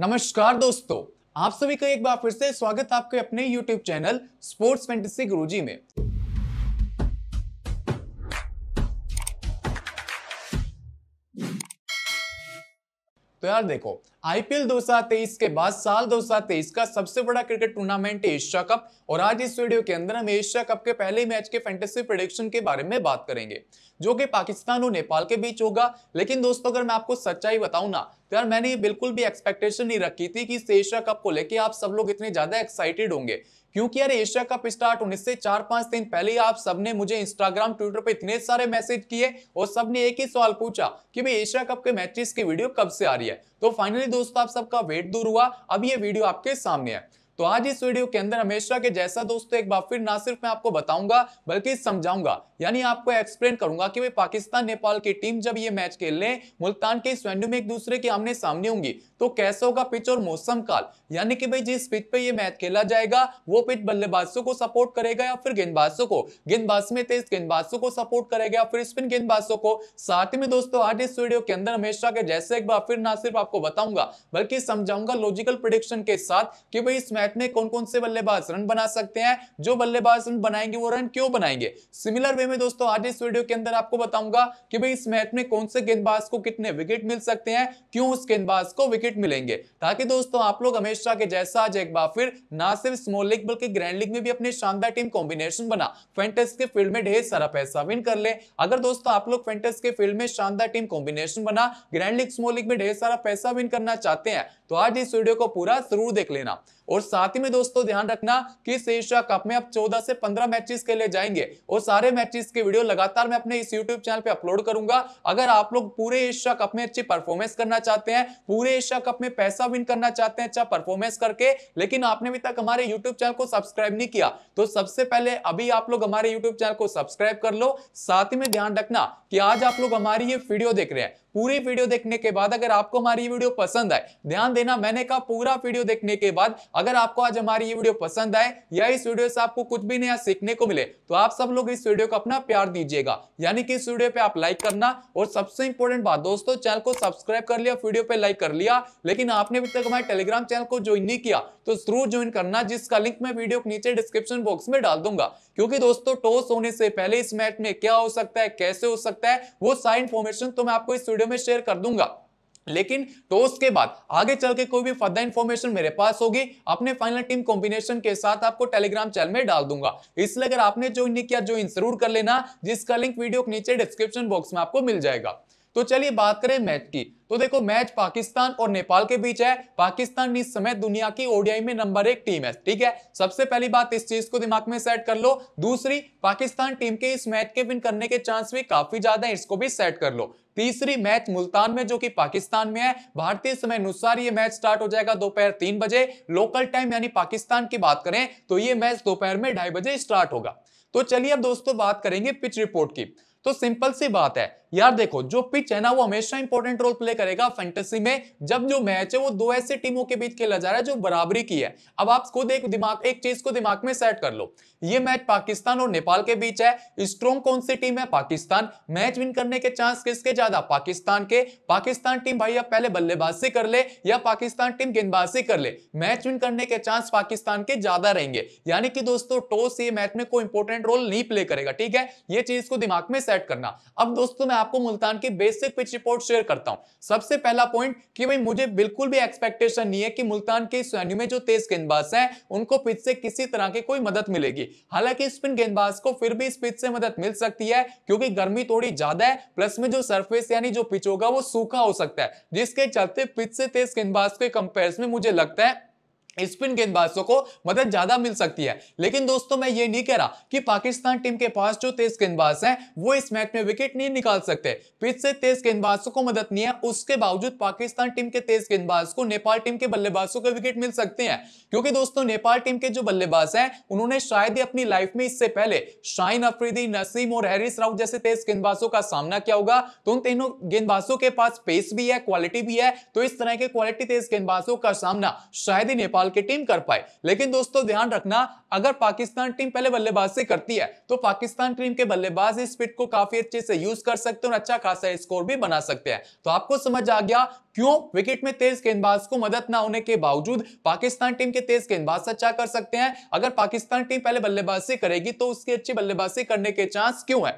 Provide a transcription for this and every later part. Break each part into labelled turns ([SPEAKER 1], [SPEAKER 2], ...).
[SPEAKER 1] नमस्कार दोस्तों आप सभी का एक बार फिर से स्वागत आपके अपने YouTube channel sports fantasy Guruji में तो यार देखो आईपीएल 2023 के बाद साल 2023 का सबसे बड़ा क्रिकेट टूर्नामेंट एशिया कप और आज इस वीडियो के अंदर हम एशिया कप के पहले मैच के फैंटेसी प्रोडिक्शन के बारे में बात करेंगे जो कि पाकिस्तान और नेपाल के बीच होगा लेकिन दोस्तों अगर मैं आपको सच्चाई बताऊं ना तो यार मैंने ये बिल्कुल भी एक्सपेक्टेशन नहीं रखी थी कि इस एशिया कप को लेकर आप सब लोग इतने ज्यादा एक्साइटेड होंगे क्योंकि यार एशिया कप स्टार्ट होने से चार पांच दिन पहले आप सबने मुझे इंस्टाग्राम ट्विटर पर इतने सारे मैसेज किए और सबने एक ही सवाल पूछा कि भाई एशिया कप के मैचेस की वीडियो कब से आ रही है तो फाइनली दोस्तों आप सबका वेट दूर हुआ अब ये वीडियो आपके सामने है तो आज इस वीडियो के अंदर हमेशा के जैसा दोस्तों एक बार फिर ना सिर्फ मैं आपको बताऊंगा बल्कि समझाऊंगा यानी आपको एक्सप्लेन करूंगा कि पाकिस्तान नेपाल की टीम जब ये मैच खेल ले मुल्तान के इस वेन्यू में एक दूसरे के आमने सामने होंगी तो कैसा होगा पिच और मौसम काल यानी कि भाई जिस पिच पे ये मैच खेला जाएगा वो पिच बल्लेबाजों को सपोर्ट करेगा या फिर गेंदबाजों को गेंदबाज में तेज गेंदबाजों को सपोर्ट करेगा या फिर स्पिन गेंदबाजों को साथ में दोस्तों आज इस वीडियो के अंदर हमेशा के जैसे एक बार फिर ना सिर्फ आपको बताऊंगा बल्कि समझाऊंगा लॉजिकल प्रोडिक्शन के साथ कि भाई इस मैच में कौन कौन से बल्लेबाज रन बना सकते हैं जो बल्लेबाज रन बनाएंगे वो रन क्यों बनाएंगे सिमिलर वे में दोस्तों आज इस वीडियो के अंदर आपको बताऊंगा कि भाई इस मैच में कौन से गेंदबाज को कितने विकेट मिल सकते हैं क्यों उस गेंदबाज को विकेट मिलेंगे ताकि दोस्तों आप लोग हमेशा के जैसा आज एक बार फिर ना सिर्फ स्मॉल लीग बल्कि ग्रैंड लीग में भी अपने शानदार टीम कॉम्बिनेशन बना फेंटेस के फील्ड में ढेर सारा पैसा विन कर ले अगर दोस्तों आप लोग फेंटेस के फील्ड में शानदार टीम कॉम्बिनेशन बना ग्रैंड लीग स्मॉल लीग में ढेर सारा पैसा विन करना चाहते हैं तो आज इस वीडियो को पूरा जरूर देख लेना और साथ ही में दोस्तों ध्यान रखना कि इस एशिया कप में आप 14 से 15 मैचेस के लिए जाएंगे और सारे मैचेस के वीडियो लगातार मैं अपने इस यूट्यूब चैनल पे अपलोड करूंगा अगर आप लोग पूरे एशिया कप में अच्छी परफॉर्मेंस करना चाहते हैं पूरे एशिया कप में पैसा विन करना चाहते हैं अच्छा परफॉर्मेंस करके लेकिन आपने अभी तक हमारे यूट्यूब चैनल को सब्सक्राइब नहीं किया तो सबसे पहले अभी आप लोग हमारे यूट्यूब चैनल को सब्सक्राइब कर लो साथ ही में ध्यान रखना की आज आप लोग हमारी ये वीडियो देख रहे हैं पूरी वीडियो देखने के बाद अगर आपको हमारी ये वीडियो पसंद आए ध्यान देना मैंने कहा पूरा वीडियो देखने के बाद अगर आपको आज हमारी ये वीडियो पसंद आए या इस वीडियो से आपको कुछ भी नया सीखने को मिले तो आप सब लोग इस वीडियो को अपना प्यार दीजिएगा यानी कि इस वीडियो पे आप लाइक करना और सबसे इंपॉर्टेंट बात दोस्तों चैनल को सब्सक्राइब कर लिया वीडियो पे लाइक कर लिया लेकिन आपने अभी तक हमारे टेलीग्राम चैनल को ज्वाइन नहीं किया तो जरूर ज्वाइन करना जिसका लिंक मैं वीडियो के नीचे डिस्क्रिप्शन बॉक्स में डाल दूंगा क्योंकि दोस्तों टॉस होने से पहले इस मैच में क्या हो सकता है कैसे हो सकता है वो सारी इन्फॉर्मेशन तो मैं आपको इस वीडियो में शेयर कर दूंगा लेकिन टॉस के बाद आगे चल के कोई भी फर्दर इन्फॉर्मेशन मेरे पास होगी अपने फाइनल टीम कॉम्बिनेशन के साथ आपको टेलीग्राम चैनल में डाल दूंगा इसलिए अगर आपने ज्वाइन नहीं किया ज्वाइन जरूर कर लेना जिसका लिंक वीडियो के नीचे डिस्क्रिप्शन बॉक्स में आपको मिल जाएगा तो चलिए बात करें मैच की तो देखो मैच पाकिस्तान और नेपाल के बीच है पाकिस्तान इस समय दुनिया की ओडीआई में नंबर एक टीम है ठीक है सबसे पहली बात इस चीज को दिमाग में सेट कर लो दूसरी पाकिस्तान टीम के इस मैच के विन करने के चांस भी काफी ज्यादा है इसको भी सेट कर लो तीसरी मैच मुल्तान में जो कि पाकिस्तान में है भारतीय समय अनुसार ये मैच स्टार्ट हो जाएगा दोपहर तीन बजे लोकल टाइम यानी पाकिस्तान की बात करें तो ये मैच दोपहर में ढाई बजे स्टार्ट होगा तो चलिए अब दोस्तों बात करेंगे पिच रिपोर्ट की तो सिंपल सी बात है यार देखो जो पिच है ना वो हमेशा इंपॉर्टेंट रोल प्ले करेगा फैंटेसी में जब जो मैच है वो दो ऐसे टीमों के बीच खेला जा रहा है जो बराबरी की है अब आप खुद एक दिमाग एक चीज को दिमाग में सेट कर लो ये मैच पाकिस्तान और नेपाल के बीच है स्ट्रॉन्ग कौन सी टीम है पाकिस्तान मैच विन करने के चांस किसके ज्यादा पाकिस्तान के पाकिस्तान टीम भाई आप पहले बल्लेबाजी कर ले या पाकिस्तान टीम गेंदबाजी कर ले मैच विन करने के चांस पाकिस्तान के ज्यादा रहेंगे यानी कि दोस्तों टॉस ये मैच में कोई इंपॉर्टेंट रोल नहीं प्ले करेगा ठीक है ये चीज को दिमाग में सेट करना अब दोस्तों मैं आपको मुल्तान की बेसिक पिच रिपोर्ट शेयर करता हूं सबसे पहला पॉइंट कि भाई मुझे बिल्कुल भी एक्सपेक्टेशन नहीं है कि मुल्तान के इस वेन्यू में जो तेज गेंदबाज हैं उनको पिच से किसी तरह की कोई मदद मिलेगी हालांकि स्पिन गेंदबाज को फिर भी इस पिच से मदद मिल सकती है क्योंकि गर्मी थोड़ी ज्यादा है प्लस में जो सर्फेस यानी जो पिच होगा वो सूखा हो सकता है जिसके चलते पिच से तेज गेंदबाज के कंपेयर में मुझे लगता है स्पिन गेंदबाजों को मदद ज्यादा मिल सकती है लेकिन दोस्तों मैं ये नहीं कह रहा कि पाकिस्तान टीम के पास जो तेज गेंदबाज हैं वो इस मैच में विकेट नहीं निकाल सकते पिच से तेज गेंदबाजों को मदद नहीं है उसके बावजूद पाकिस्तान टीम के तेज गेंदबाज को नेपाल टीम के बल्लेबाजों के विकेट मिल सकते हैं क्योंकि दोस्तों नेपाल टीम के जो बल्लेबाज हैं उन्होंने शायद ही अपनी लाइफ में इससे पहले शाइन अफरीदी नसीम और हैरिस राउत जैसे तेज गेंदबाजों का सामना किया होगा तो उन तीनों गेंदबाजों के पास पेस भी है क्वालिटी भी है तो इस तरह के क्वालिटी तेज गेंदबाजों का सामना शायद ही नेपाल निकाल के टीम कर पाए लेकिन दोस्तों ध्यान रखना अगर पाकिस्तान टीम पहले बल्लेबाज से करती है तो पाकिस्तान टीम के बल्लेबाज इस स्पिट को काफी अच्छे से यूज कर सकते हैं और अच्छा खासा स्कोर भी बना सकते हैं तो आपको समझ आ गया क्यों विकेट में तेज गेंदबाज को मदद ना होने के बावजूद पाकिस्तान टीम के तेज गेंदबाज अच्छा कर सकते हैं अगर पाकिस्तान टीम पहले बल्लेबाजी करेगी तो उसकी अच्छी बल्लेबाजी करने के चांस क्यों है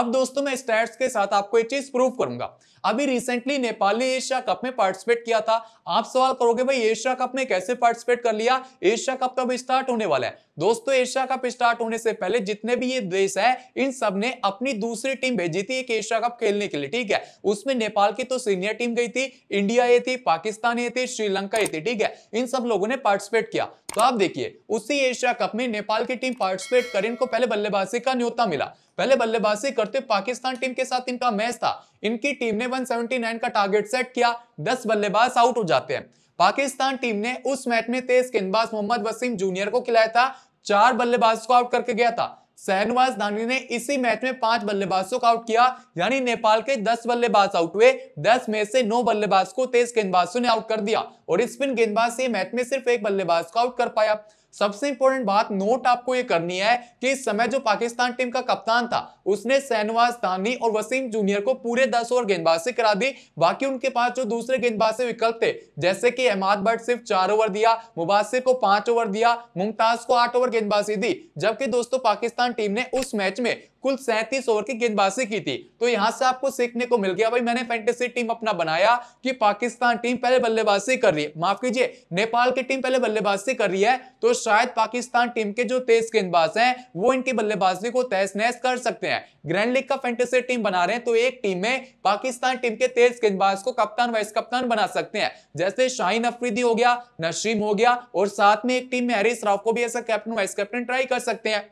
[SPEAKER 1] अब दोस्तों मैं स्टैट्स के साथ आपको एक चीज प्रूव करूंगा अभी रिसेंटली नेपाल ने एशिया कप में पार्टिसिपेट किया था आप सवाल करोगे भाई एशिया कप में कैसे पार्टिसिपेट कर लिया एशिया कप तो अब स्टार्ट होने वाला है दोस्तों एशिया कप स्टार्ट होने से पहले जितने भी ये देश है इन सब ने अपनी दूसरी टीम भेजी थी एक एशिया कप खेलने के लिए ठीक है उसमें नेपाल की तो सीनियर टीम गई थी इंडिया ये थी पाकिस्तान ये थी श्रीलंका ये थी ठीक है इन सब लोगों ने पार्टिसिपेट किया तो आप देखिए उसी एशिया कप में नेपाल की टीम पार्टिसिपेट कर इनको पहले बल्लेबाजी का न्योता मिला पहले बल्लेबाजी करते पाकिस्तान टीम के साथ इनका मैच था इनकी टीम ने 179 का टारगेट सेट किया 10 बल्लेबाज आउट हो जाते हैं पाकिस्तान टीम ने उस मैच में तेज गेंदबाज मोहम्मद वसीम जूनियर को खिलाया था चार बल्लेबाज को आउट करके गया था सहनवाज धानी ने इसी मैच में पांच बल्लेबाजों को आउट किया यानी नेपाल के दस बल्लेबाज आउट हुए दस में से नौ बल्लेबाज को तेज गेंदबाजों ने आउट कर दिया और स्पिन गेंदबाज से मैच में सिर्फ एक बल्लेबाज को आउट कर पाया सबसे इंपॉर्टेंट बात नोट आपको ये करनी है कि इस समय जो पाकिस्तान टीम का कप्तान था उसने सहनवाज तानी और वसीम जूनियर को पूरे दस ओवर गेंदबाज से करा दी बाकी उनके पास जो दूसरे गेंदबाज से विकल्प थे जैसे कि अहमद भट्ट सिर्फ चार ओवर दिया मुबासिर को पांच ओवर दिया मुमताज को आठ ओवर गेंदबाजी दी जबकि दोस्तों पाकिस्तान टीम ने उस मैच में कुल सैंतीस ओवर की गेंदबाजी की थी तो यहां से आपको सीखने को मिल गया भाई मैंने फैंटेसी टीम अपना बनाया कि पाकिस्तान टीम पहले बल्लेबाजी कर रही है माफ कीजिए नेपाल की टीम पहले बल्लेबाजी कर रही है तो शायद पाकिस्तान टीम के जो तेज गेंदबाज हैं वो इनकी बल्लेबाजी को तहस नहस कर सकते हैं ग्रैंड लीग का फैंटेसी टीम बना रहे हैं तो एक टीम में पाकिस्तान टीम के तेज गेंदबाज को कप्तान वाइस कप्तान बना सकते हैं जैसे शाहीन अफरीदी हो गया नशीम हो गया और साथ में एक टीम में हरीश राव को भी ऐसा कैप्टन वाइस कैप्टन ट्राई कर सकते हैं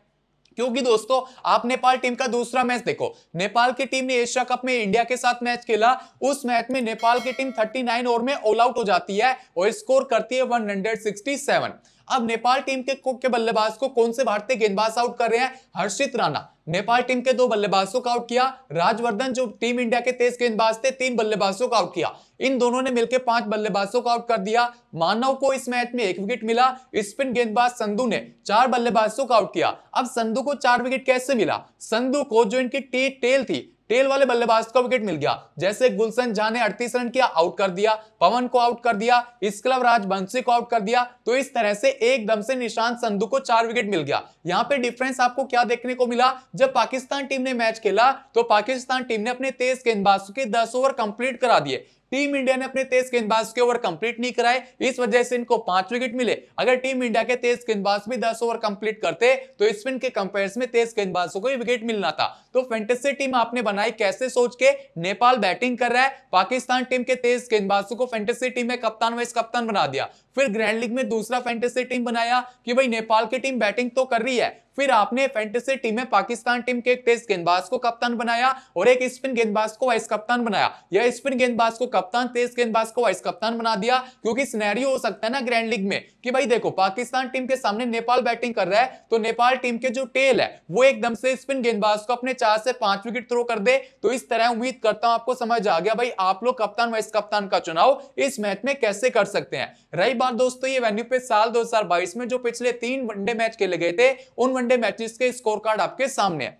[SPEAKER 1] क्योंकि दोस्तों आप नेपाल टीम का दूसरा मैच देखो नेपाल की टीम ने एशिया कप में इंडिया के साथ मैच खेला उस मैच में नेपाल की टीम 39 ओवर में ऑल आउट हो जाती है और स्कोर करती है 167 अब नेपाल टीम के के बल्लेबाज को कौन से भारतीय गेंदबाज आउट कर रहे हैं हर्षित राणा नेपाल टीम के दो बल्लेबाजों को आउट किया राजवर्धन जो टीम इंडिया के तेज गेंदबाज थे तीन बल्लेबाजों को आउट किया इन दोनों ने मिलकर पांच बल्लेबाजों को आउट कर दिया मानव को इस मैच में एक विकेट मिला स्पिन गेंदबाज संधु ने चार बल्लेबाजों को आउट किया अब संधु को चार विकेट कैसे मिला संधु को जो इनकी टी टेल थी टेल वाले बल्लेबाज को विकेट मिल गया जैसे गुलशन झा ने अड़तीस रन किया आउट कर दिया पवन को आउट कर दिया इसके अलावा राजवंशी को आउट कर दिया तो इस तरह से एकदम से निशांत संधु को चार विकेट मिल गया यहाँ पे डिफरेंस आपको क्या देखने को मिला जब पाकिस्तान टीम ने मैच खेला तो पाकिस्तान टीम ने अपने तेज गेंदबाजों के दस ओवर कंप्लीट करा दिए टीम इंडिया ने अपने तेज गेंदबाज के ओवर कंप्लीट नहीं कराए इस वजह से इनको पांच विकेट मिले अगर टीम इंडिया के तेज गेंदबाज भी दस ओवर कंप्लीट करते तो स्पिन के कंपेयर में तेज गेंदबाजों को विकेट मिलना था तो फेंटेसी टीम आपने बनाई कैसे सोच के नेपाल बैटिंग कर रहा है पाकिस्तान टीम के तेज गेंदबाजों को फेंटेसी टीम में कप्तान वाइस कप्तान बना दिया फिर ग्रैंड लीग में दूसरा फेंटेसी टीम बनाया कि भाई नेपाल की टीम बैटिंग तो कर रही है फिर आपने फैंटेसी टीम में पाकिस्तान टीम के एक टेस्ट गेंदबाज को कप्तान बनाया और एक स्पिन गेंदबाज को वाइस कप्तान बनाया या स्पिन गेंदबाज को कप्तान तेज गेंदबाज को वाइस कप्तान बना दिया क्योंकि सिनेरियो हो सकता है ना ग्रैंड लीग में कि भाई देखो पाकिस्तान टीम के सामने नेपाल बैटिंग कर रहा है तो नेपाल टीम के जो टेल है वो एकदम से स्पिन गेंदबाज को अपने चार से पांच विकेट थ्रो कर दे तो इस तरह उम्मीद करता हूं आपको समझ आ गया भाई आप लोग कप्तान वाइस कप्तान का चुनाव इस मैच में कैसे कर सकते हैं रही बात दोस्तों ये वेन्यू पे साल दो में जो पिछले तीन वनडे मैच खेले गए थे उन वनडे मैचेस के स्कोर कार्ड आपके सामने है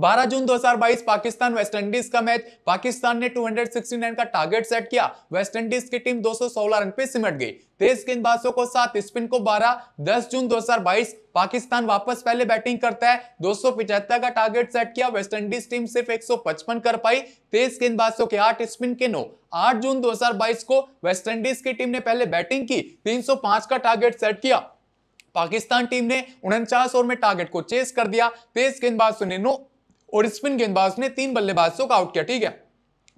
[SPEAKER 1] 12 जून 2022 पाकिस्तान वेस्टइंडीज का मैच पाकिस्तान ने 269 का टारगेट सेट किया वेस्टइंडीज की टीम 216 रन पे सिमट गई तेज गेंदबाजों को साथ स्पिन को 12 10 जून 2022 पाकिस्तान वापस पहले बैटिंग करता है दो का टारगेट सेट किया वेस्टइंडीज टीम सिर्फ 155 कर पाई तेज गेंदबाजों के आठ स्पिन के नौ 8 जून 2022 को वेस्टइंडीज की टीम ने पहले बैटिंग की 305 का टारगेट सेट किया पाकिस्तान टीम ने उनचास ओवर में टारगेट को चेस कर दिया तेज गेंदबाज ने नौ और स्पिन गेंदबाज ने तीन बल्लेबाजों का आउट किया ठीक है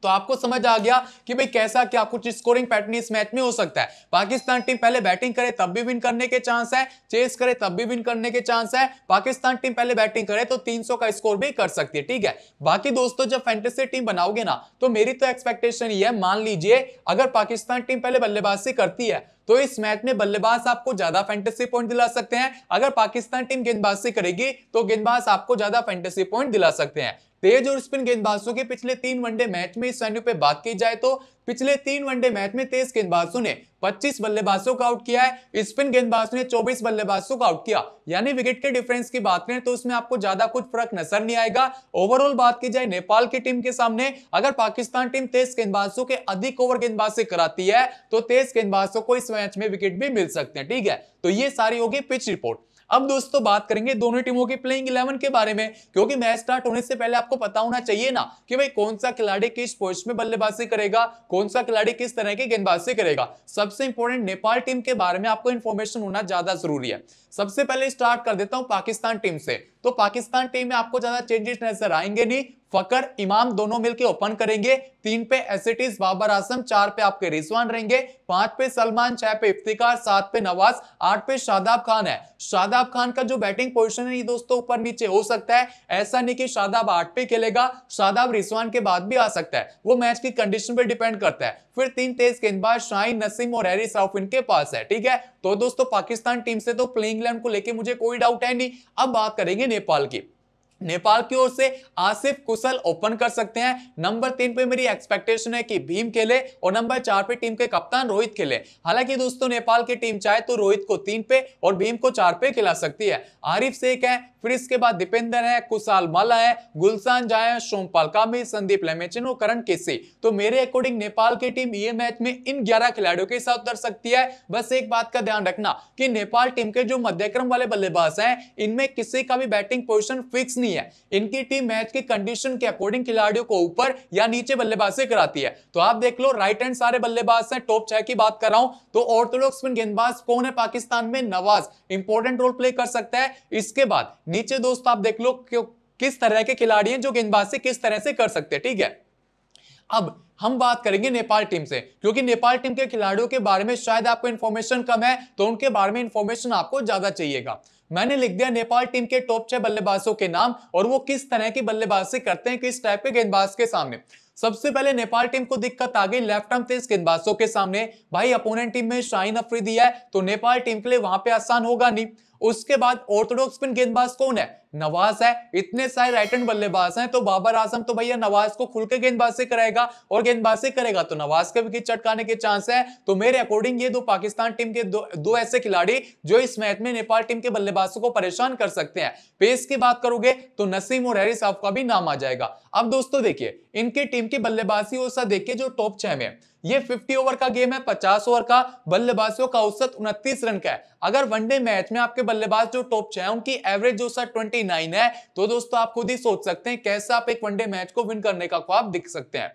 [SPEAKER 1] तो आपको समझ आ गया कि भाई कैसा क्या कुछ स्कोरिंग पैटर्न इस मैच में हो सकता है पाकिस्तान टीम पहले बैटिंग करे तब भी विन करने के चांस है चेस करे तब भी विन करने के चांस है पाकिस्तान टीम पहले बैटिंग करे तो 300 का स्कोर भी कर सकती है ठीक है बाकी दोस्तों जब फैंटेसी टीम बनाओगे ना तो मेरी तो एक्सपेक्टेशन ये है मान लीजिए अगर पाकिस्तान टीम पहले बल्लेबाजी करती है तो इस मैच में बल्लेबाज आपको ज्यादा फैंटेसी पॉइंट दिला सकते हैं अगर पाकिस्तान टीम गेंदबाजी करेगी तो गेंदबाज आपको ज्यादा फैंटेसी पॉइंट दिला सकते हैं तेज और स्पिन गेंदबाजों के पिछले तीन वनडे मैच में इस वेन्यू पे बात की जाए तो पिछले तीन वनडे मैच में तेज गेंदबाजों ने 25 बल्लेबाजों का आउट किया है स्पिन गेंदबाजों ने 24 बल्लेबाजों का आउट किया यानी विकेट के डिफरेंस की बात करें तो उसमें आपको ज्यादा कुछ फर्क नजर नहीं आएगा ओवरऑल बात की जाए नेपाल की टीम के सामने अगर पाकिस्तान टीम तेज गेंदबाजों के अधिक ओवर गेंदबाजी कराती है तो तेज गेंदबाजों को इस मैच में विकेट भी मिल सकते हैं ठीक है तो ये सारी होगी पिच रिपोर्ट अब दोस्तों तो बात करेंगे दोनों टीमों की प्लेइंग इलेवन के बारे में क्योंकि मैच स्टार्ट होने से पहले आपको पता होना चाहिए ना कि भाई कौन सा खिलाड़ी किस पोस्ट में बल्लेबाजी करेगा कौन सा खिलाड़ी किस तरह की गेंदबाजी करेगा सबसे इंपॉर्टेंट नेपाल टीम के बारे में आपको इन्फॉर्मेशन होना ज्यादा जरूरी है सबसे पहले स्टार्ट कर देता हूं पाकिस्तान टीम से तो पाकिस्तान टीम में आपको ज्यादा चेंजेस नजर आएंगे नहीं फकर इमाम दोनों मिलकर ओपन करेंगे तीन पे एसिटीज बाबर आसम चार पे आपके रिजवान रहेंगे पांच पे सलमान छह पे इफ्तिकार सात पे नवाज आठ पे शादाब खान है शादाब खान का जो बैटिंग पोजीशन है ये दोस्तों ऊपर नीचे हो सकता है ऐसा नहीं कि शादाब आठ पे खेलेगा शादाब रिजवान के बाद भी आ सकता है वो मैच की कंडीशन पर डिपेंड करता है फिर तीन तेज गेंदबाज शाहीन नसीम और हैरिस साउफ इनके पास है ठीक है तो दोस्तों पाकिस्तान टीम से तो प्लेइंग इलेवन को लेकर मुझे कोई डाउट है नहीं अब बात करेंगे नेपाल की नेपाल की ओर से आसिफ कुशल ओपन कर सकते हैं नंबर तीन पे मेरी एक्सपेक्टेशन है कि भीम खेले और नंबर चार पे टीम के कप्तान रोहित खेले हालांकि दोस्तों नेपाल की टीम चाहे तो रोहित को तीन पे और भीम को चार पे खिला सकती है आरिफ शेख है फिर इसके बाद दीपेंद्र है कुशाल माला है गुलसान जाय सोमपाल कामी संदीप लेमेचिन और करण केसी तो मेरे अकॉर्डिंग नेपाल की टीम ये मैच में इन ग्यारह खिलाड़ियों के साथ उतर सकती है बस एक बात का ध्यान रखना की नेपाल टीम के जो मध्यक्रम वाले बल्लेबाज है इनमें किसी का भी बैटिंग पोजिशन फिक्स नहीं नहीं है इनकी टीम मैच की कंडीशन के अकॉर्डिंग खिलाड़ियों को ऊपर या नीचे बल्लेबाजी कराती है तो आप देख लो राइट हैंड सारे बल्लेबाज हैं टॉप छह की बात कर रहा हूं तो ऑर्थोडॉक्स स्पिन गेंदबाज कौन है पाकिस्तान में नवाज इंपॉर्टेंट रोल प्ले कर सकता है इसके बाद नीचे दोस्तों आप देख लो किस तरह के खिलाड़ी हैं जो गेंदबाज से किस तरह से कर सकते हैं ठीक है अब हम बात करेंगे नेपाल टीम से क्योंकि नेपाल टीम के खिलाड़ियों के बारे में शायद आपको इंफॉर्मेशन कम है तो उनके बारे में इंफॉर्मेशन आपको ज्यादा चाहिएगा मैंने लिख दिया नेपाल टीम के टॉप छह बल्लेबाजों के नाम और वो किस तरह की बल्लेबाजी करते हैं किस टाइप के गेंदबाज के सामने सबसे पहले नेपाल टीम को दिक्कत आ गई लेफ्ट आर्म तेज गेंदबाजों के सामने भाई अपोनेंट टीम में शाइन अफरीदी है तो नेपाल टीम के लिए वहां पे आसान होगा नहीं उसके बाद ऑर्थोडॉक्स स्पिन गेंदबाज कौन है नवाज है इतने सारे राइट हैंड बल्लेबाज हैं तो बाबर आजम तो भैया नवाज को खुल के गेंदबाज से कराएगा और गेंदबाज से करेगा तो नवाज के विकेट चटकाने के चांस है तो मेरे अकॉर्डिंग ये दो पाकिस्तान टीम के दो, दो ऐसे खिलाड़ी जो इस मैच में नेपाल टीम के बल्लेबाजों को परेशान कर सकते हैं पेस की बात करोगे तो नसीम और हैरिस आपका भी नाम आ जाएगा अब दोस्तों देखिए इनकी टीम की बल्लेबाजी और देखिए जो टॉप छह में ये 50 ओवर का गेम है 50 ओवर का बल्लेबाजों का औसत उनतीस रन का है अगर वनडे मैच में आपके बल्लेबाज जो टॉप छह उनकी एवरेज जो सर 29 है तो दोस्तों आप खुद ही सोच सकते हैं कैसे आप एक वनडे मैच को विन करने का ख्वाब दिख सकते हैं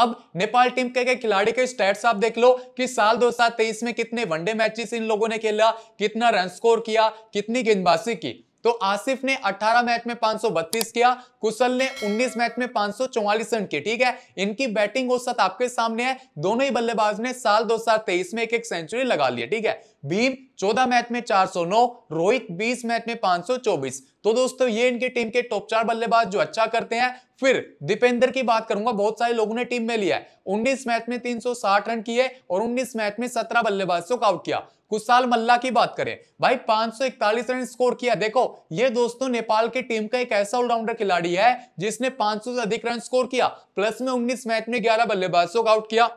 [SPEAKER 1] अब नेपाल टीम के, के खिलाड़ी के स्टैट्स आप देख लो कि साल 2023 में कितने वनडे मैचेस इन लोगों ने खेला कितना रन स्कोर किया कितनी गेंदबाजी की तो आसिफ ने 18 मैच में 532 किया कुशल ने 19 मैच में 544 रन किए ठीक है इनकी बैटिंग औसत आपके सामने है दोनों ही बल्लेबाज ने साल 2023 में एक एक सेंचुरी लगा लिया ठीक है भीम 14 मैच में 409 रोहित 20 मैच में 524 तो दोस्तों ये इनके टीम के टॉप चार बल्लेबाज जो अच्छा करते हैं फिर दीपेंद्र की बात करूंगा बहुत सारे लोगों ने टीम में लिया है उन्नीस मैच में तीन रन किए और उन्नीस मैच में सत्रह बल्लेबाज को आउट किया कुशाल मल्ला की बात करें भाई 541 रन स्कोर किया देखो ये दोस्तों नेपाल की टीम का एक ऐसा ऑलराउंडर खिलाड़ी है जिसने 500 से अधिक रन स्कोर किया प्लस में 19 मैच में 11 बल्लेबाजों को आउट किया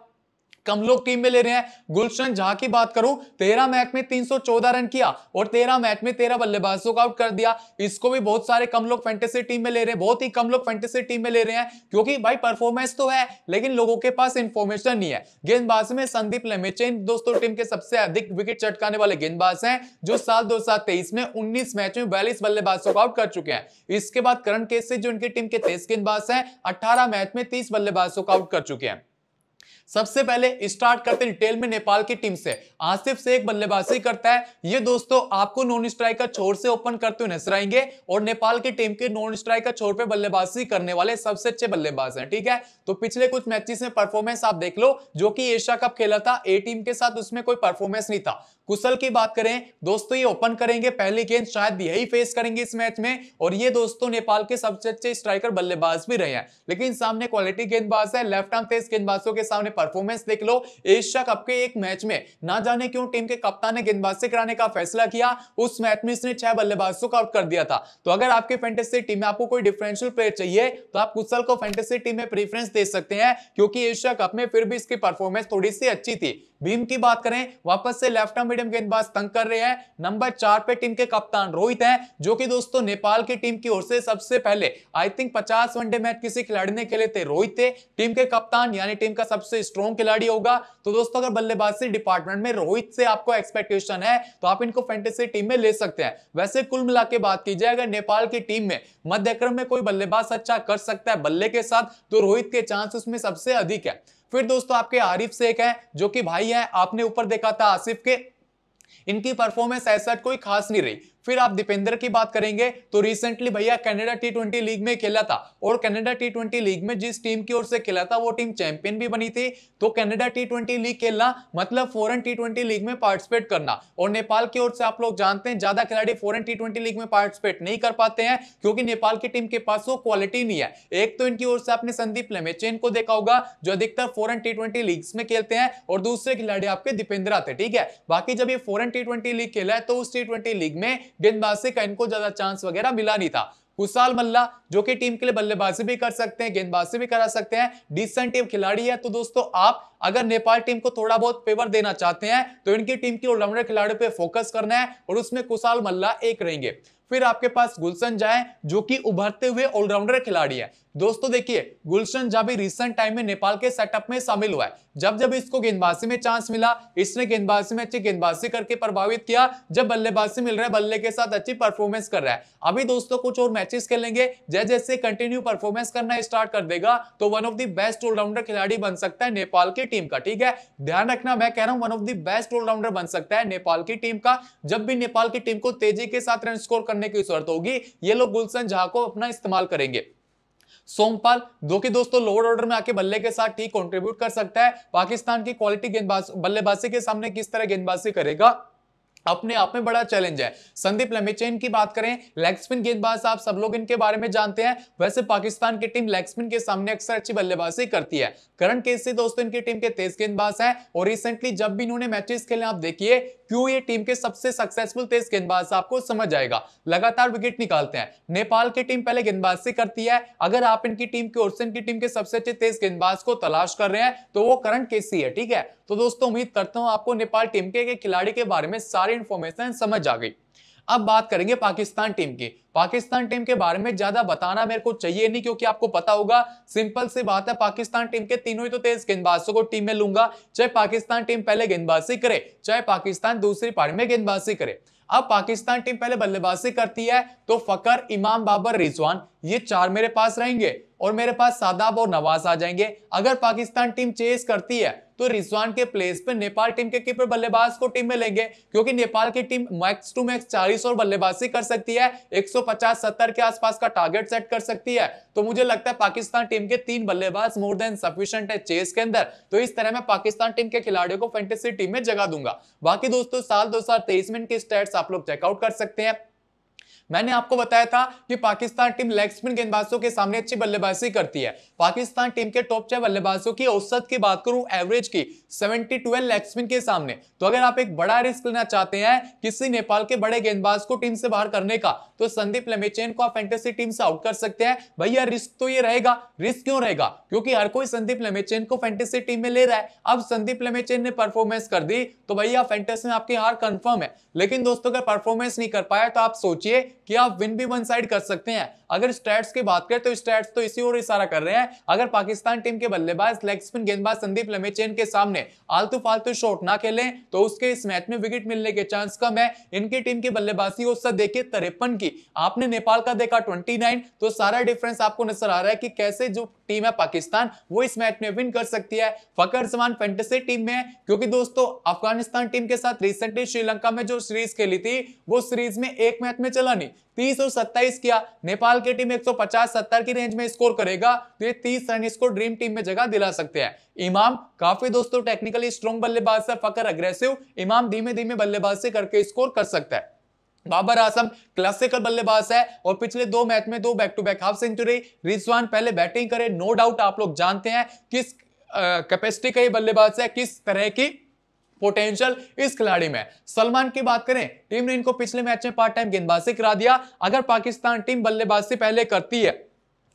[SPEAKER 1] कम लोग टीम में ले रहे हैं गुलशन झा की बात करूं तेरह मैच में 314 रन किया और तेरह मैच में तेरह बल्लेबाजों को आउट कर दिया इसको भी बहुत सारे कम लोग फेंटेसी टीम में ले रहे हैं बहुत ही कम लोग फेंटेसी टीम में ले रहे हैं क्योंकि भाई परफॉर्मेंस तो है लेकिन लोगों के पास इंफॉर्मेशन नहीं है गेंदबाज में संदीप लेमेचेन दोस्तों टीम के सबसे अधिक विकेट चटकाने वाले गेंदबाज हैं जो साल दो में उन्नीस मैच में बयालीस बल्लेबाजों को आउट कर चुके हैं इसके बाद करण केसी जो उनकी टीम के तेईस गेंदबाज हैं अठारह मैच में तीस बल्लेबाजों को आउट कर चुके हैं सबसे पहले स्टार्ट करते हैं डिटेल में नेपाल की टीम से आसिफ से एक बल्लेबाजी करता है ये दोस्तों आपको नॉन स्ट्राइकर छोर से ओपन करते हुए नजर आएंगे और नेपाल की टीम के नॉन स्ट्राइकर छोर पे बल्लेबाजी करने वाले सबसे अच्छे बल्लेबाज हैं ठीक है तो पिछले कुछ मैचेस में परफॉर्मेंस आप देख लो जो कि एशिया कप खेला था ए टीम के साथ उसमें कोई परफॉर्मेंस नहीं था कुशल की बात करें दोस्तों ये ओपन करेंगे पहली गेंद शायद यही फेस करेंगे इस मैच में और ये दोस्तों नेपाल के सबसे अच्छे स्ट्राइकर बल्लेबाज भी रहे हैं लेकिन सामने क्वालिटी गेंदबाज है लेफ्ट आर्म तेज गेंदबाजों के सामने परफॉर्मेंस देख लो एशिया कप के एक मैच में ना जाने क्यों टीम के कप्तान ने गेंदबाज से कराने का फैसला किया उस मैच में इसने छह बल्लेबाजों का आउट कर दिया था तो अगर आपके फेंटेसी टीम में आपको कोई डिफरेंशियल प्लेयर चाहिए तो आप कुशल को फेंटेसी टीम में प्रीफरेंस दे सकते हैं क्योंकि एशिया कप में फिर भी इसकी परफॉर्मेंस थोड़ी सी अच्छी थी भीम की बात करें वापस से लेफ्ट आर्म मीडियम गेंदबाज तंग कर रहे हैं नंबर चार पे टीम के कप्तान रोहित हैं जो कि दोस्तों नेपाल की टीम की ओर से सबसे पहले आई थिंक पचास वनडे मैच किसी खिलाड़ी ने खेले थे रोहित थे टीम के कप्तान यानी टीम का सबसे स्ट्रॉन्ग खिलाड़ी होगा तो दोस्तों अगर बल्लेबाजी डिपार्टमेंट में रोहित से आपको एक्सपेक्टेशन है तो आप इनको फेंटेसी टीम में ले सकते हैं वैसे कुल मिला बात की जाए अगर नेपाल की टीम में मध्यक्रम में कोई बल्लेबाज अच्छा कर सकता है बल्ले के साथ तो रोहित के चांस उसमें सबसे अधिक है फिर दोस्तों आपके आरिफ शेख है जो कि भाई है आपने ऊपर देखा था आसिफ के इनकी परफॉर्मेंस ऐसा कोई खास नहीं रही फिर आप दीपेंद्र की बात करेंगे तो रिसेंटली भैया कनाडा टी ट्वेंटी लीग में खेला था और कनाडा टी ट्वेंटी लीग में जिस टीम की ओर से खेला था वो टीम चैंपियन भी बनी थी तो कनाडा टी ट्वेंटी लीग खेलना मतलब फॉरन टी ट्वेंटी लीग में पार्टिसिपेट करना और नेपाल की ओर से आप लोग जानते हैं ज्यादा खिलाड़ी फॉरन टी ट्वेंटी लीग में पार्टिसिपेट नहीं कर पाते हैं क्योंकि नेपाल की टीम के पास वो क्वालिटी नहीं है एक तो इनकी ओर से आपने संदीप लेमेचेन को देखा होगा जो अधिकतर फॉरन टी ट्वेंटी लीग्स में खेलते हैं और दूसरे खिलाड़ी आपके दीपेंद्र आते ठीक है बाकी जब ये फॉरन टी ट्वेंटी लीग खेला है तो उस टी ट्वेंटी लीग में गेंदबाजी का इनको ज्यादा चांस वगैरह मिला नहीं था कुशाल मल्ला जो कि टीम के लिए बल्लेबाजी भी कर सकते हैं गेंदबाजी भी करा सकते हैं डिसेंट टीम खिलाड़ी है तो दोस्तों आप अगर नेपाल टीम को थोड़ा बहुत फेवर देना चाहते हैं तो इनकी टीम के ऑलराउंडर खिलाड़ियों पे फोकस करना है और उसमें कुशाल मल्ला एक रहेंगे फिर आपके पास गुलशन जाए जो कि उभरते हुए ऑलराउंडर खिलाड़ी है दोस्तों देखिए गुलशन भी रिसेंट टाइम में नेपाल के सेटअप में शामिल हुआ है जब जब इसको गेंदबाजी में चांस मिला इसने गेंदबाजी में अच्छी गेंदबाजी करके प्रभावित किया जब बल्लेबाजी मिल रहा है बल्ले के साथ अच्छी परफॉर्मेंस कर रहा है अभी दोस्तों कुछ और मैचेस खेलेंगे जैसे जैसे कंटिन्यू परफॉर्मेंस करना स्टार्ट कर देगा तो one of the best allrounder खिलाड़ी बन सकता है नेपाल की टीम का ठीक है ध्यान रखना मैं कह रहा हूं one of the best allrounder बन सकता है नेपाल की टीम का जब भी नेपाल की टीम को तेजी के साथ रन स्कोर करने की जरूरत होगी ये लोग गुलशन झा को अपना इस्तेमाल करेंगे सोमपाल जो कि दोस्तों लोअर ऑर्डर में आके बल्ले के साथ ठीक कॉन्ट्रीब्यूट कर सकता है पाकिस्तान की क्वालिटी गेंदबाज बल्लेबाजी के सामने किस तरह गेंदबाजी करेगा अपने आप में बड़ा चैलेंज है संदीप लमेचेन की बात करें लेग स्पिन गेंदबाज आप सब लोग इनके बारे में जानते हैं वैसे पाकिस्तान की टीम लेग स्पिन के सामने अक्सर अच्छी बल्लेबाजी करती है करण केसी दोस्तों इनकी टीम के तेज गेंदबाज हैं और रिसेंटली जब भी इन्होंने मैचेस खेले आप देखिए क्यों ये टीम के सबसे सक्सेसफुल तेज गेंदबाज आपको समझ आएगा लगातार विकेट निकालते हैं नेपाल की टीम पहले गेंदबाजी करती है अगर आप इनकी टीम की ओरसन की टीम के सबसे अच्छे तेज गेंदबाज को तलाश कर रहे हैं तो वो करंट केसी है ठीक है तो दोस्तों उम्मीद करता हूं आपको नेपाल टीम के खिलाड़ी के बारे में सारी इंफॉर्मेशन समझ आ गई अब बात करेंगे पाकिस्तान टीम की पाकिस्तान टीम के बारे में ज्यादा बताना मेरे को चाहिए नहीं क्योंकि आपको पता होगा सिंपल सी बात है पाकिस्तान टीम के तीनों ही तो तेज गेंदबाजों को टीम में लूंगा चाहे पाकिस्तान टीम पहले गेंदबाजी करे चाहे पाकिस्तान दूसरी पारी में गेंदबाजी करे अब पाकिस्तान टीम पहले बल्लेबाजी करती है तो फकर इमाम बाबर रिजवान ये चार मेरे पास रहेंगे और मेरे पास सादाब और नवाज आ जाएंगे अगर पाकिस्तान टीम चेस करती है तो रिजवान के प्लेस पे नेपाल टीम के कीपर बल्लेबाज को टीम में लेंगे क्योंकि नेपाल की टीम मैक्स टू मैक्स चालीस और बल्लेबाजी कर सकती है एक सौ के आसपास का टारगेट सेट कर सकती है तो मुझे लगता है पाकिस्तान टीम के तीन बल्लेबाज मोर देन सफिशियंट है चेस के अंदर तो इस तरह मैं पाकिस्तान टीम के खिलाड़ियों को फेंटेसी टीम में जगह दूंगा बाकी दोस्तों साल दो में इनकी स्टेट्स आप लोग चेकआउट कर सकते हैं मैंने आपको बताया था कि पाकिस्तान टीम लेग स्पिन गेंदबाजों के सामने अच्छी बल्लेबाजी करती है पाकिस्तान टीम के टॉप चार बल्लेबाजों की औसत की बात करूं एवरेज की सेवेंटी ट्वेल्व लेग स्पिन के सामने तो अगर आप एक बड़ा रिस्क लेना चाहते हैं किसी नेपाल के बड़े गेंदबाज को टीम से बाहर करने का तो संदीप लमेचेन को आप फैंटेसी टीम से आउट कर सकते हैं भैया रिस्क तो ये रहेगा रिस्क क्यों रहेगा क्योंकि हर कोई संदीप लमेचेन को फैंटेसी टीम में ले रहा है अब संदीप लमेचेन ने परफॉर्मेंस कर दी तो भैया फेंटेसी में आपकी हार कंफर्म है लेकिन दोस्तों अगर परफॉर्मेंस नहीं कर पाया तो आप सोचिए कि आप विन भी वन साइड कर सकते हैं अगर स्टैट्स की बात करें तो स्टैट्स तो इसी ओर इशारा कर रहे हैं अगर पाकिस्तान टीम के बल्लेबाज लेग स्पिन गेंदबाज संदीप लमेचेन के सामने आलतू फालतू शॉट ना खेलें तो उसके इस मैच में विकेट मिलने के चांस कम है इनकी टीम की बल्लेबाजी औसत देखिए तिरपन की आपने नेपाल का देखा ट्वेंटी तो सारा डिफरेंस आपको नजर आ रहा है कि कैसे जो टीम है पाकिस्तान वो इस मैच में विन कर सकती है फकर जमान फेंटेसी टीम में है क्योंकि दोस्तों अफगानिस्तान टीम के साथ रिसेंटली श्रीलंका में जो सीरीज खेली थी वो सीरीज में एक मैच में चला नहीं तीस और सत्ताईस किया नेपाल की टीम 150 70 की रेंज में स्कोर करेगा तो ये 30 रन इसको ड्रीम टीम में जगह दिला सकते हैं इमाम काफी दोस्तों टेक्निकली स्ट्रॉन्ग बल्लेबाज है फकर अग्रेसिव इमाम धीमे धीमे बल्लेबाज से करके स्कोर कर सकता है बाबर आसम क्लासिकल बल्लेबाज है और पिछले दो मैच में दो back to back half century Rizwan पहले बैटिंग करे नो डाउट आप लोग जानते हैं किस कैपेसिटी का ये बल्लेबाज है किस तरह की पोटेंशियल इस खिलाड़ी में सलमान की बात करें टीम ने इनको पिछले मैच में पार्ट टाइम गेंदबाजी करा दिया अगर पाकिस्तान टीम बल्लेबाजी पहले करती है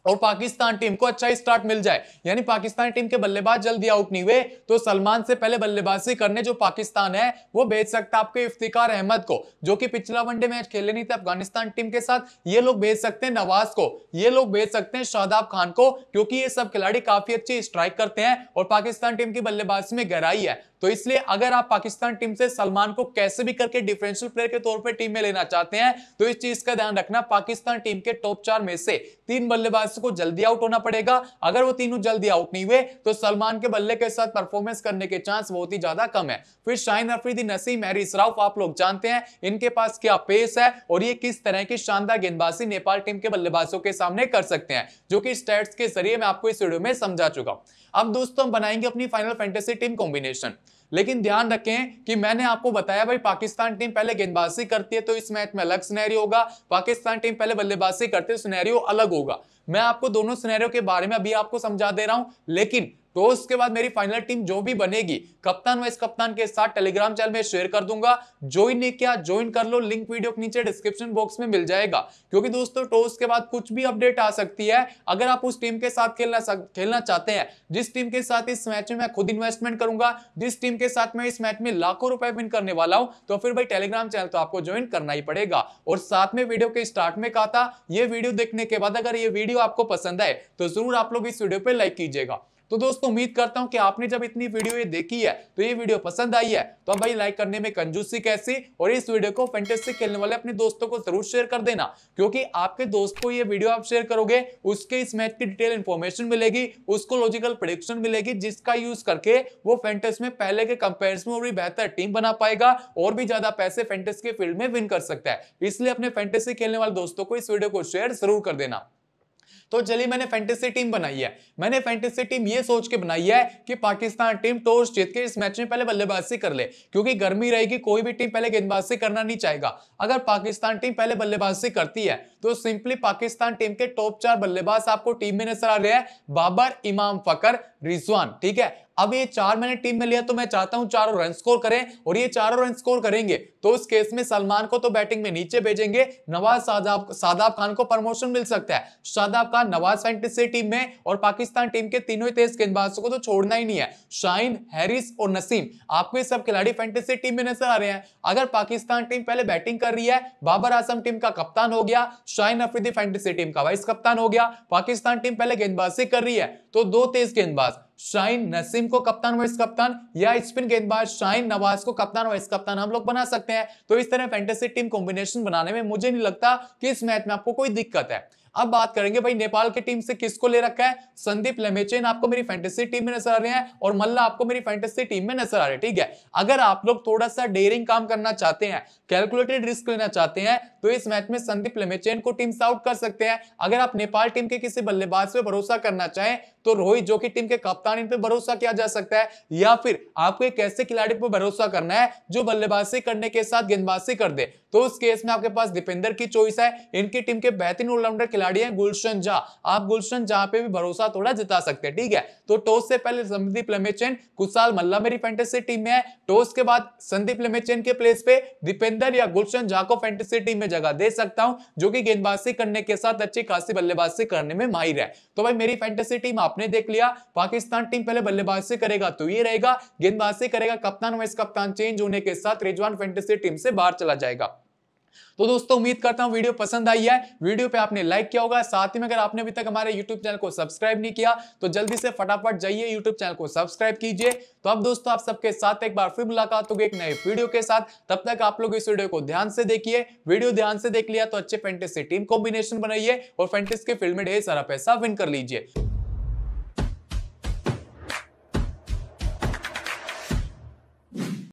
[SPEAKER 1] और पाकिस्तान टीम को अच्छा स्टार्ट मिल जाए यानी पाकिस्तान टीम के बल्लेबाज जल्दी आउट नहीं हुए तो सलमान से पहले बल्लेबाजी करने जो पाकिस्तान है वो भेज सकता है आपके इफ्तिकार अहमद को जो कि पिछला वनडे मैच खेले नहीं थे अफगानिस्तान टीम के साथ ये लोग भेज सकते हैं नवाज को ये लोग भेज सकते हैं शादाब खान को क्योंकि ये सब खिलाड़ी काफी अच्छी स्ट्राइक करते हैं और पाकिस्तान टीम की बल्लेबाजी में गहराई है तो इसलिए अगर आप पाकिस्तान टीम से सलमान को कैसे भी करके डिफरेंशियल प्लेयर के तौर पर टीम में लेना चाहते हैं तो इस चीज का ध्यान रखना पाकिस्तान टीम के टॉप चार में से तीन बल्लेबाज को जल्दी आउट होना पड़ेगा अगर वो तीनों जल्दी आउट नहीं हुए तो सलमान के बल्ले के साथ परफॉर्मेंस करने के चांस बहुत ही ज्यादा कम है फिर शाहिन अफरीदी नसीम हैरिस आप लोग जानते हैं इनके पास क्या पेस है और ये किस तरह की शानदार गेंदबाजी नेपाल टीम के बल्लेबाजों के सामने कर सकते हैं जो कि स्टेट्स के जरिए मैं आपको इस वीडियो में समझा चुका हूं अब दोस्तों हम बनाएंगे अपनी फाइनल फैंटेसी टीम कॉम्बिनेशन लेकिन ध्यान रखें कि मैंने आपको बताया भाई पाकिस्तान टीम पहले गेंदबाजी करती है तो इस मैच में अलग सुनहरी होगा पाकिस्तान टीम पहले बल्लेबाजी करती है सुनहरी अलग होगा मैं आपको दोनों सुनहरियों के बारे में अभी आपको समझा दे रहा हूं लेकिन तो उसके बाद मेरी फाइनल टीम जो भी बनेगी कप्तान वाइस कप्तान के साथ टेलीग्राम चैनल में शेयर कर दूंगा ज्वाइन नहीं किया ज्वाइन कर लो लिंक वीडियो के नीचे डिस्क्रिप्शन बॉक्स में मिल जाएगा क्योंकि दोस्तों टॉस के बाद कुछ भी अपडेट आ सकती है अगर आप उस टीम के साथ खेलना खेलना चाहते हैं जिस टीम के साथ इस मैच में मैं खुद इन्वेस्टमेंट करूंगा जिस टीम के साथ मैं इस मैच में लाखों रुपए विन करने वाला हूं तो फिर भाई टेलीग्राम चैनल तो आपको ज्वाइन करना ही पड़ेगा और साथ में वीडियो के स्टार्ट में कहा था ये वीडियो देखने के बाद अगर ये वीडियो आपको पसंद आए तो जरूर आप लोग इस वीडियो पर लाइक कीजिएगा तो दोस्तों उम्मीद करता हूं कि आपने जब इतनी वीडियो ये देखी है तो ये वीडियो पसंद आई है तो भाई लाइक करने में कंजूसी कैसी और इस वीडियो को फैंटेसी खेलने वाले अपने दोस्तों को जरूर शेयर कर देना क्योंकि आपके दोस्त को ये वीडियो आप शेयर करोगे उसके इस मैच की डिटेल इन्फॉर्मेशन मिलेगी उसको लॉजिकल प्रोडिक्शन मिलेगी जिसका यूज करके वो फेंटेस में पहले के कंपेयर में भी बेहतर टीम बना पाएगा और भी ज्यादा पैसे फेंटेस के फील्ड में विन कर सकता है इसलिए अपने फेंटेसी खेलने वाले दोस्तों को इस वीडियो को शेयर जरूर कर देना तो चलिए मैंने फैंटेसी टीम बनाई है मैंने फैंटेसी टीम ये सोच के बनाई है कि पाकिस्तान टीम टॉस जीत के इस मैच में पहले बल्लेबाजी कर ले क्योंकि गर्मी रहेगी कोई भी टीम पहले गेंदबाजी करना नहीं चाहेगा अगर पाकिस्तान टीम पहले बल्लेबाजी करती है तो सिंपली पाकिस्तान टीम के टॉप चार बल्लेबाज आपको टीम में नजर आ रहे हैं बाबर इमाम फकर रिजवान ठीक है अब ये चार मैंने टीम में लिया तो मैं चाहता हूं चारों रन स्कोर करें और ये चारों रन स्कोर करेंगे तो उस केस में सलमान को तो बैटिंग में नीचे भेजेंगे नवाज शादाब शादाब खान को प्रमोशन मिल सकता है शादाब खान नवाज साइंटिस्ट से टीम में और पाकिस्तान टीम के तीनों ही तेज गेंदबाजों को तो छोड़ना ही नहीं है शाइन हैरिस और नसीम आपको ये सब खिलाड़ी फैंटेसी टीम में नजर आ रहे हैं अगर पाकिस्तान टीम पहले बैटिंग कर रही है बाबर आजम टीम का कप्तान हो गया शाइन अफ्रीदी फैंटेसी टीम का वाइस कप्तान हो गया पाकिस्तान टीम पहले गेंदबाजी कर रही है तो दो तेज गेंदबाज शाइन नसीम को कप्तान वाइस कप्तान या स्पिन गेंदबाज शाइन नवाज को कप्तान वाइस कप्तान हम लोग बना सकते हैं तो इस तरह फैंटेसी टीम कॉम्बिनेशन बनाने में मुझे नहीं लगता कि इस मैच में आपको कोई दिक्कत है अब बात करेंगे भाई नेपाल की टीम से किसको ले रखा है संदीप लेमेचेन आपको मेरी फैंटेसी टीम में नजर आ रहे हैं और मल्ला आपको मेरी फैंटेसी टीम में नजर आ रहे हैं ठीक है अगर आप लोग थोड़ा सा डेयरिंग काम करना चाहते हैं कैलकुलेटेड रिस्क लेना चाहते हैं तो इस मैच में संदीप लेमेचेन को टीम से आउट कर सकते हैं अगर आप नेपाल टीम के किसी बल्लेबाज पर भरोसा करना चाहें तो रोहित जो की टीम के कप्तान इन पर भरोसा किया जा सकता है या फिर आपको एक ऐसे खिलाड़ी पर भरोसा करना है जो बल्लेबाजी करने के साथ गेंदबाजी कर दे तो उस केस में आपके पास दीपेंदर की चॉइस है इनकी टीम के बेहतरीन ऑलराउंडर खिलाड़ी है गुलशन झा आप गुलशन झा पे भी भरोसा थोड़ा जिता सकते हैं ठीक है तो टॉस से पहले संदीप लमेचेन कुछ साल मल्ला मेरी फैंटेसी टीम में है टॉस के बाद संदीप लमेचेन के प्लेस पे दीपेंद्र या गुलशन झा को फैंटेसी टीम में जगह दे सकता हूं जो कि गेंदबाजी करने के साथ अच्छी खासी बल्लेबाजी करने में माहिर है तो भाई मेरी फैंटेसी टीम आपने देख लिया पाकिस्तान टीम पहले बल्लेबाजी करेगा तो ये रहेगा गेंदबाजी करेगा कप्तान वाइस कप्तान चेंज होने के साथ रिजवान फैंटेसी टीम से बाहर चला जाएगा तो दोस्तों उम्मीद करता हूं वीडियो पसंद आई है वीडियो पे आपने लाइक किया होगा साथ ही में अगर आपने अभी तक हमारे यूट्यूब चैनल को सब्सक्राइब नहीं किया तो जल्दी से फटाफट जाइए यूट्यूब चैनल को सब्सक्राइब कीजिए तो अब दोस्तों आप सबके साथ एक बार फिर मुलाकात होगी एक नए वीडियो के साथ तब तक आप लोग इस वीडियो को ध्यान से देखिए वीडियो ध्यान से देख लिया तो अच्छे फैंटेसी टीम कॉम्बिनेशन बनाइए और फेंटिस के फील्ड में ढेर सारा पैसा विन कर लीजिए